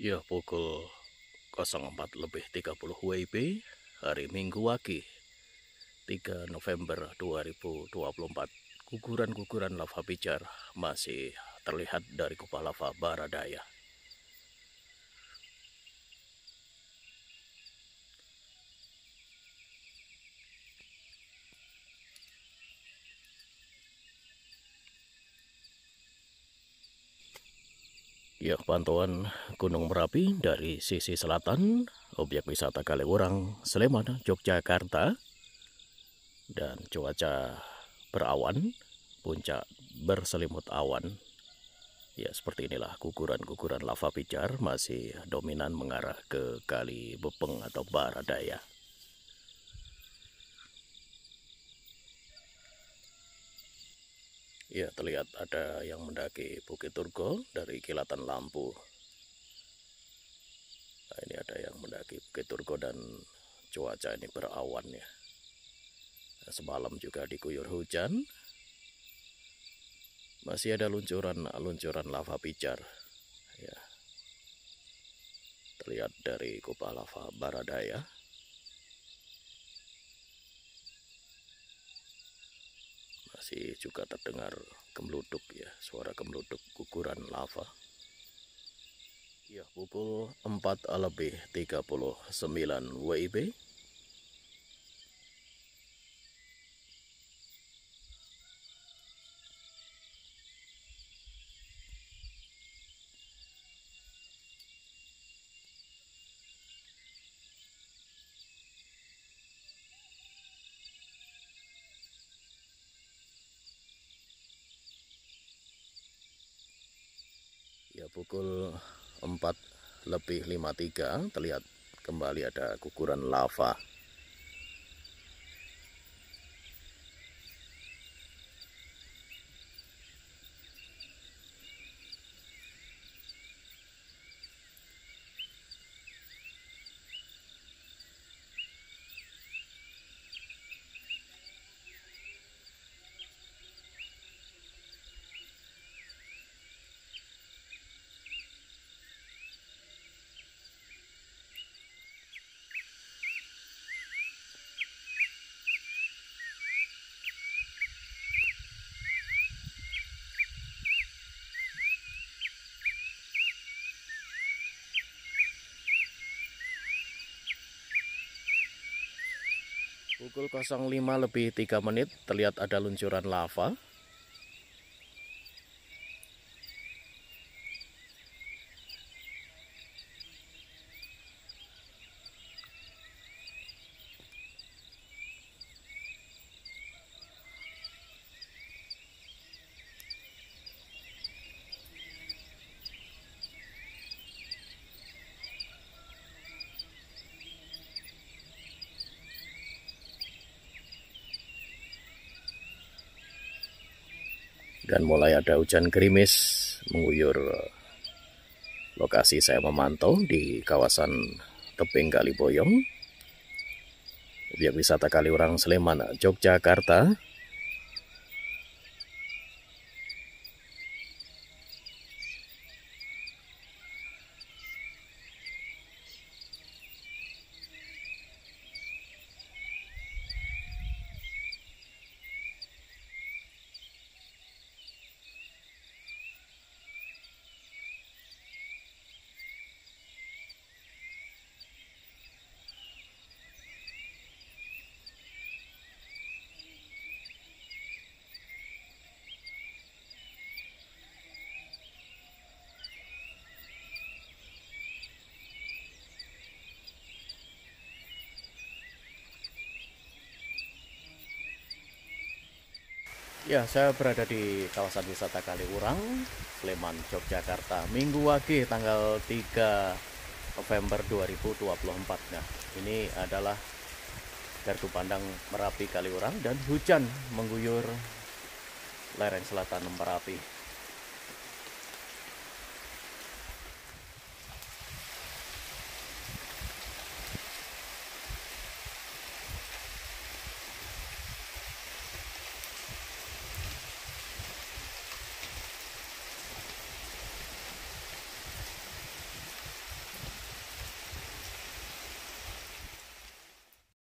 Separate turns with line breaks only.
Ya pukul 04 lebih 30 WIB hari Minggu Wage 3 November 2024 guguran-guguran lava pijar masih terlihat dari kepala lava baradaya. Ya, pantauan Gunung Merapi dari sisi selatan, objek wisata Kaliurang, Sleman, Yogyakarta. Dan cuaca berawan, puncak berselimut awan. Ya, seperti inilah guguran-guguran lava pijar masih dominan mengarah ke Kali Bepeng atau Baradaya. Ya, terlihat ada yang mendaki Bukit Turgo dari kilatan lampu. Nah, ini ada yang mendaki Bukit Turgo dan cuaca ini berawan ya. Nah, semalam juga diguyur hujan. Masih ada luncuran-luncuran lava pijar. Ya. Terlihat dari kupah lava baradaya. masih juga terdengar gemluduk ya, suara gemluduk guguran lava. Ya, pukul 4 lebih 39 WIB pukul 4 lebih 53 terlihat kembali ada guguran lava Pukul 05 lebih 3 menit terlihat ada luncuran lava dan mulai ada hujan gerimis mengguyur lokasi saya memantau di kawasan tebing Kaliboyong objek wisata Kaliurang Sleman Yogyakarta Ya, saya berada di kawasan wisata Kaliurang, Sleman, Yogyakarta, Minggu Wage tanggal 3 November 2024. Nah, ini adalah gardu pandang Merapi Kaliurang dan hujan mengguyur lereng selatan Merapi.